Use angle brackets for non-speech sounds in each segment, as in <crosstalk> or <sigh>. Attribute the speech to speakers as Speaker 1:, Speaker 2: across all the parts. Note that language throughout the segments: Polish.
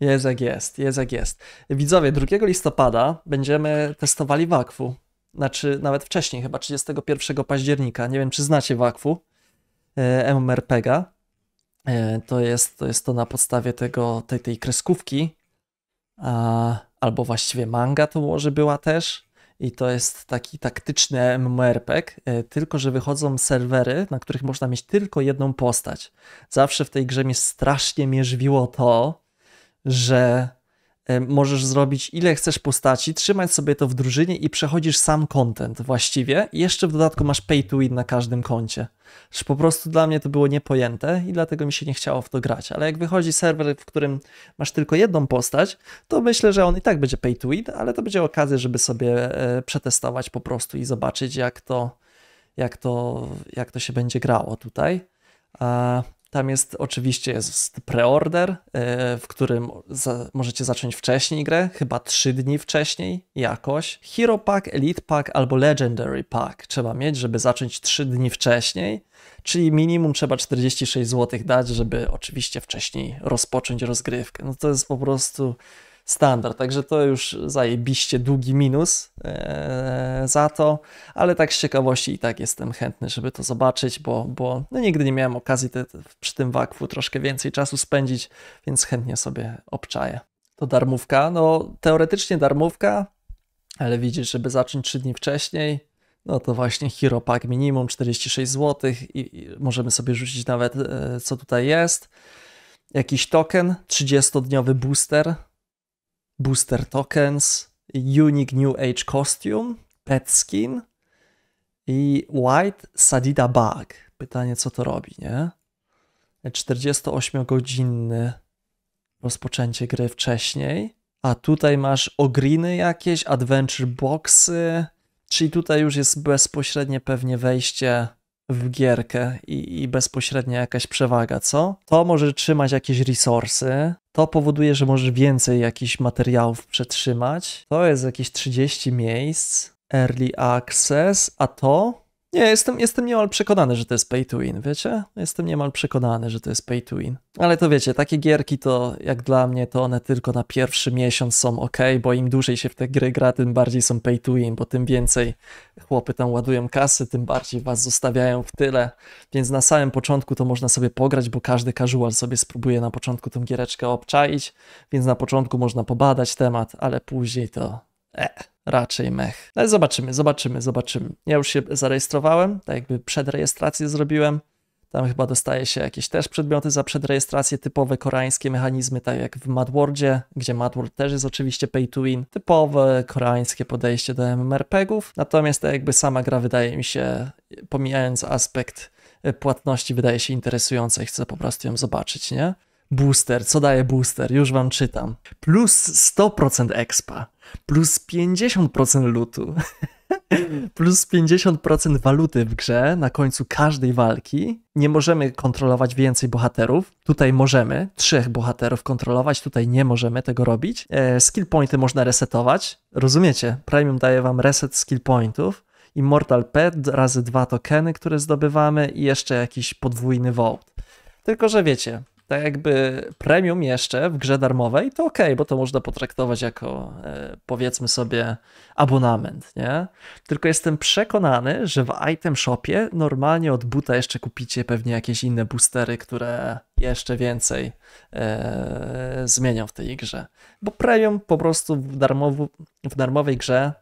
Speaker 1: Jest jak jest, jest jak jest. Widzowie, 2 listopada będziemy testowali Wakfu. Znaczy, nawet wcześniej, chyba 31 października. Nie wiem, czy znacie Wakfu, e, MMRPG'a. E, to jest, to jest to na podstawie tego, tej, tej kreskówki, a, albo właściwie manga to może była też. I to jest taki taktyczny MMORPG, e, tylko że wychodzą serwery, na których można mieć tylko jedną postać. Zawsze w tej grze mnie strasznie mierzwiło to, że możesz zrobić ile chcesz postaci, trzymać sobie to w drużynie i przechodzisz sam content właściwie. I jeszcze w dodatku masz pay to win na każdym koncie. Że po prostu dla mnie to było niepojęte i dlatego mi się nie chciało w to grać. Ale jak wychodzi serwer, w którym masz tylko jedną postać, to myślę, że on i tak będzie pay to win, ale to będzie okazja, żeby sobie e, przetestować po prostu i zobaczyć jak to, jak to, jak to się będzie grało tutaj. Tam jest oczywiście jest preorder, e, w którym za, możecie zacząć wcześniej grę, chyba 3 dni wcześniej jakoś. Hero Pack, Elite Pack albo Legendary Pack trzeba mieć, żeby zacząć 3 dni wcześniej, czyli minimum trzeba 46 zł dać, żeby oczywiście wcześniej rozpocząć rozgrywkę. No to jest po prostu standard. Także to już zajebiście długi minus e, za to, ale tak z ciekawości i tak jestem chętny, żeby to zobaczyć, bo, bo no nigdy nie miałem okazji te, przy tym wakfu troszkę więcej czasu spędzić, więc chętnie sobie obczaję. To darmówka, no teoretycznie darmówka, ale widzisz, żeby zacząć 3 dni wcześniej, no to właśnie Hero Pack minimum 46 zł i, i możemy sobie rzucić nawet e, co tutaj jest. Jakiś token, 30-dniowy booster, Booster Tokens, Unique New Age Costume, Pet Skin i White Sadida Bug. Pytanie, co to robi, nie? 48-godzinny rozpoczęcie gry wcześniej. A tutaj masz ogriny jakieś, adventure boxy, czyli tutaj już jest bezpośrednie pewnie wejście w gierkę i, i bezpośrednia jakaś przewaga, co? To może trzymać jakieś resursy, to powoduje, że możesz więcej jakichś materiałów przetrzymać. To jest jakieś 30 miejsc, early access, a to nie, jestem, jestem niemal przekonany, że to jest pay to win, wiecie? Jestem niemal przekonany, że to jest pay to win. Ale to wiecie, takie gierki to jak dla mnie to one tylko na pierwszy miesiąc są ok, bo im dłużej się w te gry gra, tym bardziej są pay to win, bo tym więcej chłopy tam ładują kasy, tym bardziej was zostawiają w tyle. Więc na samym początku to można sobie pograć, bo każdy casual sobie spróbuje na początku tą giereczkę obczaić, więc na początku można pobadać temat, ale później to... Eh raczej mech. Ale zobaczymy, zobaczymy, zobaczymy. Ja już się zarejestrowałem, tak jakby przedrejestrację zrobiłem. Tam chyba dostaje się jakieś też przedmioty za przedrejestrację, typowe koreańskie mechanizmy, tak jak w Madworldzie, gdzie Madworld też jest oczywiście pay to win, typowe koreańskie podejście do MMORPGów, natomiast tak jakby sama gra wydaje mi się, pomijając aspekt płatności, wydaje się interesująca i chcę po prostu ją zobaczyć, nie? Booster, co daje booster? Już wam czytam. Plus 100% expa, plus 50% lutu, <laughs> plus 50% waluty w grze na końcu każdej walki. Nie możemy kontrolować więcej bohaterów. Tutaj możemy trzech bohaterów kontrolować, tutaj nie możemy tego robić. E, skill pointy można resetować. Rozumiecie? Premium daje wam reset skill pointów. Immortal Pet razy dwa tokeny, które zdobywamy i jeszcze jakiś podwójny vault. Tylko, że wiecie, tak jakby premium jeszcze w grze darmowej, to ok, bo to można potraktować jako e, powiedzmy sobie abonament, nie? Tylko jestem przekonany, że w item shopie normalnie od buta jeszcze kupicie pewnie jakieś inne boostery, które jeszcze więcej e, zmienią w tej grze. Bo premium po prostu w, darmow- w darmowej grze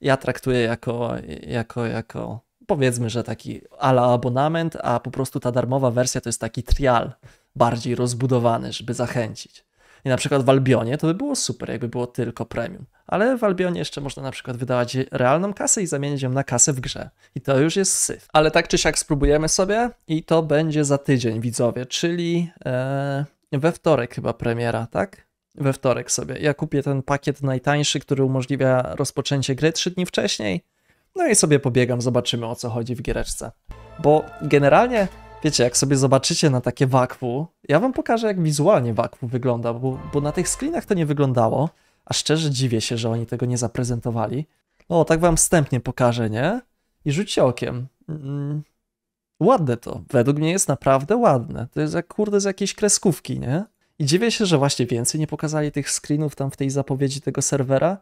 Speaker 1: ja traktuję jako, jako, jako powiedzmy, że taki ala abonament, a po prostu ta darmowa wersja to jest taki trial, bardziej rozbudowany, żeby zachęcić. I na przykład w Albionie to by było super, jakby było tylko premium. Ale w Albionie jeszcze można na przykład wydawać realną kasę i zamienić ją na kasę w grze. I to już jest syf. Ale tak czy siak spróbujemy sobie i to będzie za tydzień, widzowie, czyli e, we wtorek chyba premiera, tak? We wtorek sobie. Ja kupię ten pakiet najtańszy, który umożliwia rozpoczęcie gry trzy dni wcześniej. No i sobie pobiegam, zobaczymy o co chodzi w giereczce. Bo generalnie wiecie, jak sobie zobaczycie na takie wakwu, ja wam pokażę, jak wizualnie wakwu wygląda, bo, bo na tych screenach to nie wyglądało, a szczerze dziwię się, że oni tego nie zaprezentowali. O, no, tak wam wstępnie pokażę, nie? I rzućcie okiem. Mm, ładne to. Według mnie jest naprawdę ładne. To jest jak kurde z jakiejś kreskówki, nie? I dziwię się, że właśnie więcej nie pokazali tych screenów tam w tej zapowiedzi tego serwera,